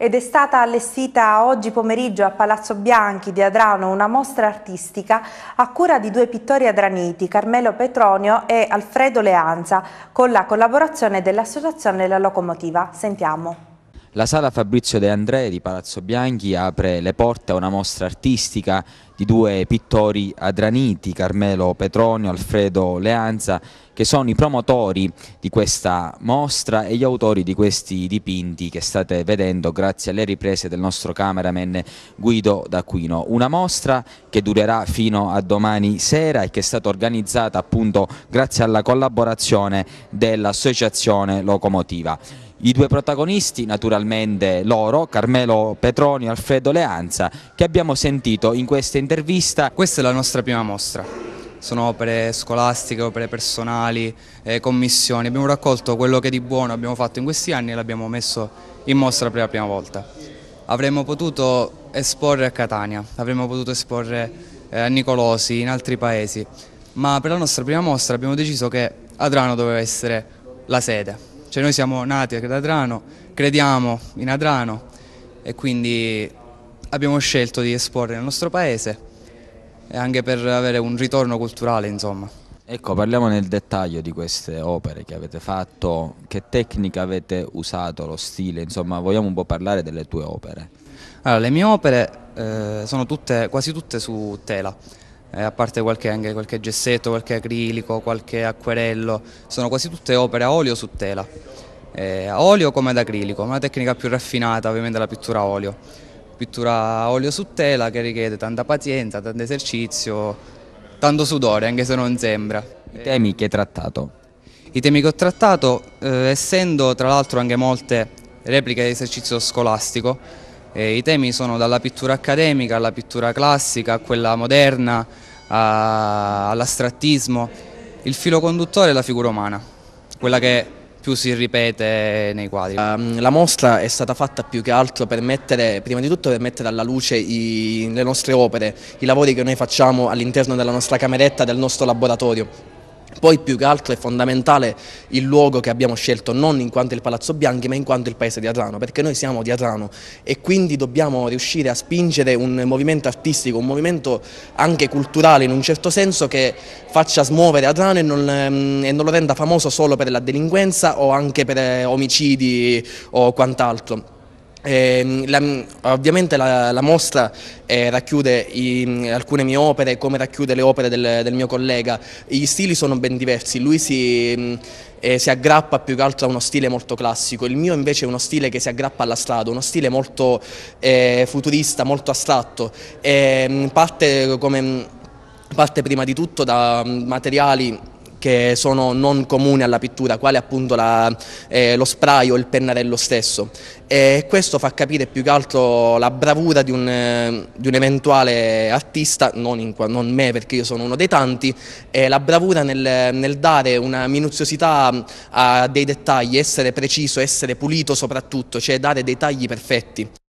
ed è stata allestita oggi pomeriggio a Palazzo Bianchi di Adrano una mostra artistica a cura di due pittori adraniti, Carmelo Petronio e Alfredo Leanza, con la collaborazione dell'Associazione La Locomotiva. Sentiamo. La sala Fabrizio De André di Palazzo Bianchi apre le porte a una mostra artistica di due pittori adraniti, Carmelo Petronio, e Alfredo Leanza, che sono i promotori di questa mostra e gli autori di questi dipinti che state vedendo grazie alle riprese del nostro cameraman Guido D'Aquino. Una mostra che durerà fino a domani sera e che è stata organizzata appunto grazie alla collaborazione dell'associazione Locomotiva. I due protagonisti, naturalmente loro, Carmelo Petronio e Alfredo Leanza, che abbiamo sentito in questa intervista intervista. Questa è la nostra prima mostra sono opere scolastiche, opere personali, eh, commissioni. Abbiamo raccolto quello che di buono abbiamo fatto in questi anni e l'abbiamo messo in mostra per la prima volta. Avremmo potuto esporre a Catania, avremmo potuto esporre eh, a Nicolosi, in altri paesi, ma per la nostra prima mostra abbiamo deciso che Adrano doveva essere la sede. Cioè noi siamo nati ad Adrano, crediamo in Adrano e quindi abbiamo scelto di esporre nel nostro paese e anche per avere un ritorno culturale insomma. Ecco, parliamo nel dettaglio di queste opere che avete fatto, che tecnica avete usato, lo stile, insomma vogliamo un po' parlare delle tue opere. Allora, le mie opere eh, sono tutte, quasi tutte su tela, eh, a parte qualche, anche qualche gessetto, qualche acrilico, qualche acquerello, sono quasi tutte opere a olio su tela, eh, a olio come ad acrilico, una tecnica più raffinata ovviamente la pittura a olio pittura a olio su tela che richiede tanta pazienza, tanto esercizio, tanto sudore anche se non sembra. I temi che hai trattato? I temi che ho trattato, eh, essendo tra l'altro anche molte repliche di esercizio scolastico, eh, i temi sono dalla pittura accademica alla pittura classica, a quella moderna, all'astrattismo, il filo conduttore è la figura umana, quella che più si ripete nei quadri. Ehm, la mostra è stata fatta più che altro per mettere, prima di tutto per mettere alla luce i, le nostre opere, i lavori che noi facciamo all'interno della nostra cameretta, del nostro laboratorio poi più che altro è fondamentale il luogo che abbiamo scelto, non in quanto il Palazzo Bianchi, ma in quanto il paese di Adrano, perché noi siamo di Adrano e quindi dobbiamo riuscire a spingere un movimento artistico, un movimento anche culturale in un certo senso che faccia smuovere Adrano e non, ehm, e non lo renda famoso solo per la delinquenza o anche per eh, omicidi o quant'altro. Eh, la, ovviamente la, la mostra eh, racchiude i, alcune mie opere come racchiude le opere del, del, mio collega, gli stili sono ben diversi, lui si, mm, eh, si, aggrappa più che altro a uno stile molto classico, il mio invece è uno stile che si aggrappa alla strada, uno stile molto eh, futurista, molto astratto, ehm, parte, come, mm, parte prima di tutto da mm, materiali che sono non comuni alla pittura, quale appunto la, eh, lo spray o il pennarello stesso. E questo fa capire più che altro la bravura di un, eh, di un eventuale artista, non, in, non, me perché io sono uno dei tanti, eh, la bravura nel, nel, dare una minuziosità a dei dettagli, essere preciso, essere pulito soprattutto, cioè dare dei tagli perfetti.